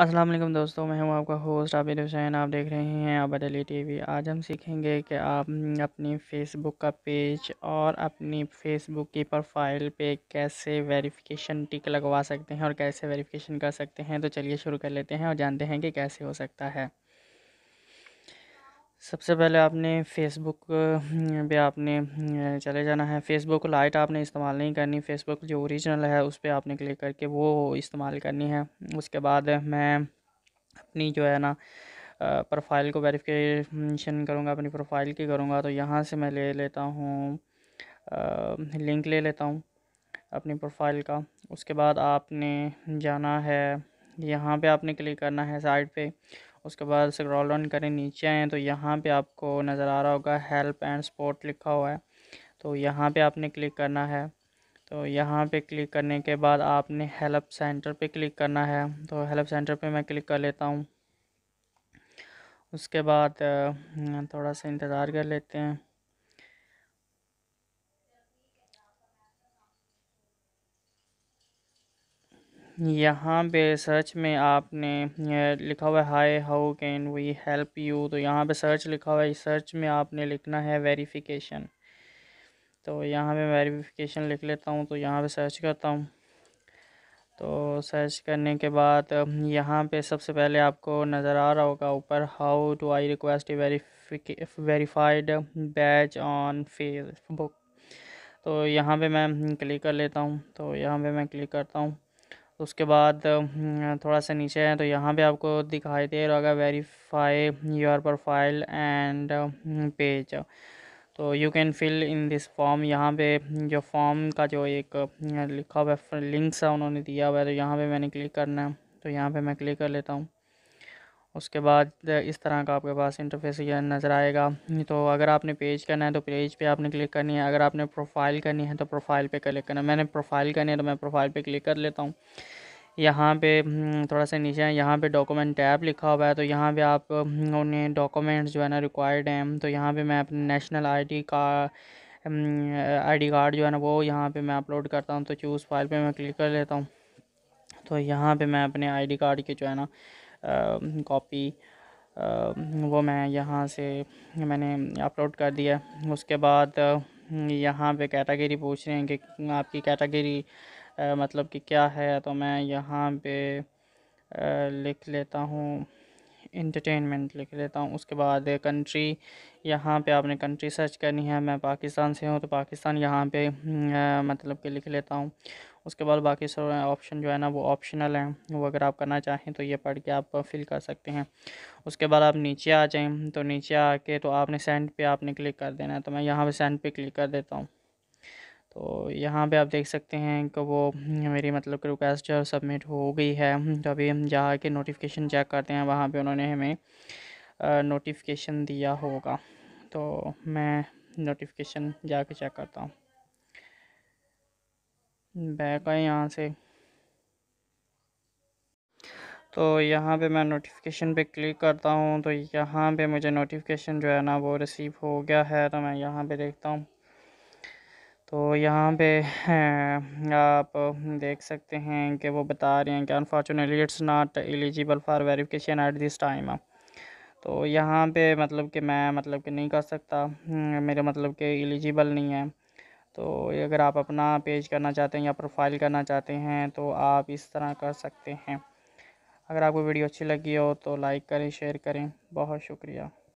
अस्सलाम वालेकुम दोस्तों मैं हूं आपका होस्ट आबिद हुसैन आप देख रहे हैं आप अली टीवी आज हम सीखेंगे कि आप अपनी फ़ेसबुक का पेज और अपनी फ़ेसबुक की प्रोफाइल पे कैसे वेरिफिकेशन टिक लगवा सकते हैं और कैसे वेरिफिकेशन कर सकते हैं तो चलिए शुरू कर लेते हैं और जानते हैं कि कैसे हो सकता है सबसे पहले आपने फेसबुक हम्म, पे आपने हम्म, चले जाना है फेसबुक लाइट आपने इस्तेमाल नहीं करनी फेसबुक जो ओरिजिनल है उस पर आपने क्लिक करके वो इस्तेमाल करनी है उसके बाद मैं अपनी जो है ना प्रोफाइल को वेरिफिकेशन करूँगा अपनी प्रोफाइल की करूँगा तो यहाँ से मैं ले लेता हूँ लिंक ले लेता हूँ अपनी प्रोफाइल का उसके बाद आपने जाना है यहाँ पे आपने क्लिक करना है साइड पे उसके बाद स्क्रॉल ऑन करें नीचे आएँ तो यहाँ पे आपको नज़र आ रहा होगा हेल्प एंड सपोर्ट लिखा हुआ है तो यहाँ पे आपने क्लिक करना है तो यहाँ पे क्लिक करने के बाद आपने हेल्प सेंटर पे क्लिक करना है तो हेल्प सेंटर पे मैं क्लिक कर लेता हूँ उसके बाद थोड़ा सा इंतज़ार कर लेते हैं यहाँ पे सर्च में आपने लिखा हुआ है hi how can we help you तो यहाँ पे सर्च लिखा हुआ है सर्च में आपने लिखना है वेरिफिकेशन तो यहाँ पे वेरिफिकेशन लिख लेता हूँ तो यहाँ पे सर्च करता हूँ तो सर्च करने के बाद यहाँ पे सबसे पहले आपको नज़र आ रहा होगा ऊपर how to I request a verified badge on Facebook तो यहाँ पे मैं क्लिक कर लेता हूँ तो यहाँ पे मैं क्लिक करता हूँ उसके बाद हम्म, थोड़ा सा नीचे है तो यहाँ पे आपको दिखाई दे रहा होगा verify your profile and page तो you can fill in this form यहाँ पे जो फॉर्म का जो एक हम्म, लिखा हुआ लिंक सा उन्होंने दिया हुआ है तो यहाँ पे मैंने क्लिक करना है तो यहाँ पे मैं क्लिक कर लेता हूँ उसके बाद इस तरह का आपके पास इंटरफेस ये नज़र आएगा तो अगर आपने पेज करना है तो पेज पे आपने क्लिक करनी है अगर आपने प्रोफाइल करनी है तो प्रोफाइल पे क्लिक करना है मैंने प्रोफाइल करनी है तो मैं प्रोफाइल पे क्लिक कर लेता हूँ यहाँ पे हम्म, थोड़ा सा नीचे है यहाँ पे डॉक्यूमेंट टैब लिखा हुआ है तो यहाँ पे आप हम्म, उन्हें डॉक्यूमेंट्स जो है ना रिक्वायर्ड हैं तो यहाँ पर मैं अपने नेशनल आई का आई हम्म, कार्ड जो है ना वो यहाँ पर मैं अपलोड करता हूँ तो चूज़ फाइल पर मैं क्लिक कर लेता हूँ तो यहाँ पर मैं अपने आई कार्ड के जो है ना कॉपी वो मैं यहाँ से मैंने अपलोड कर दिया उसके बाद यहाँ पे कैटेगरी पूछ रहे हैं कि आपकी कैटेगरी मतलब कि क्या है तो मैं यहाँ पे लिख लेता हूँ इंटरटेनमेंट लिख लेता हूँ उसके बाद कंट्री यहाँ पे आपने कंट्री सर्च करनी है मैं पाकिस्तान से हूँ तो पाकिस्तान यहाँ पे मतलब कि लिख लेता हूँ उसके बाद बाकी सब ऑप्शन जो है ना वो ऑप्शनल हैं वो अगर आप करना चाहें तो ये पढ़ के आप फिल कर सकते हैं उसके बाद आप नीचे आ जाएँ तो नीचे आके तो आपने सेंड पे आपने क्लिक कर देना है तो मैं यहाँ पर सेंड पे क्लिक कर देता हूँ तो यहाँ पे आप देख सकते हैं कि वो हम्म, मेरी मतलब कि रिक्वेस्ट जो सबमिट हो गई है हम्म, तो अभी हम जहाँ के नोटिफिकेशन चेक करते हैं वहाँ पे उन्होंने हमें नोटिफिकेशन दिया होगा तो मैं नोटिफिकेशन जा कर चेक करता हूँ बैक है यहाँ से तो यहाँ पे मैं नोटिफिकेशन पे क्लिक करता हूँ तो यहाँ पे मुझे नोटिफिकेशन जो है ना वो रिसीव हो गया है तो मैं यहाँ पे देखता हूँ तो यहाँ पे आप देख सकते हैं कि वो बता रहे हैं कि unfortunately it's not eligible for verification at this time तो यहाँ पे मतलब कि मैं मतलब कि नहीं कर सकता हम्म, मेरे मतलब कि एलिजिबल नहीं है तो अगर आप अपना पेज करना चाहते हैं या प्रोफाइल करना चाहते हैं तो आप इस तरह कर सकते हैं अगर आपको वीडियो अच्छी लगी हो तो लाइक करें शेयर करें बहुत शुक्रिया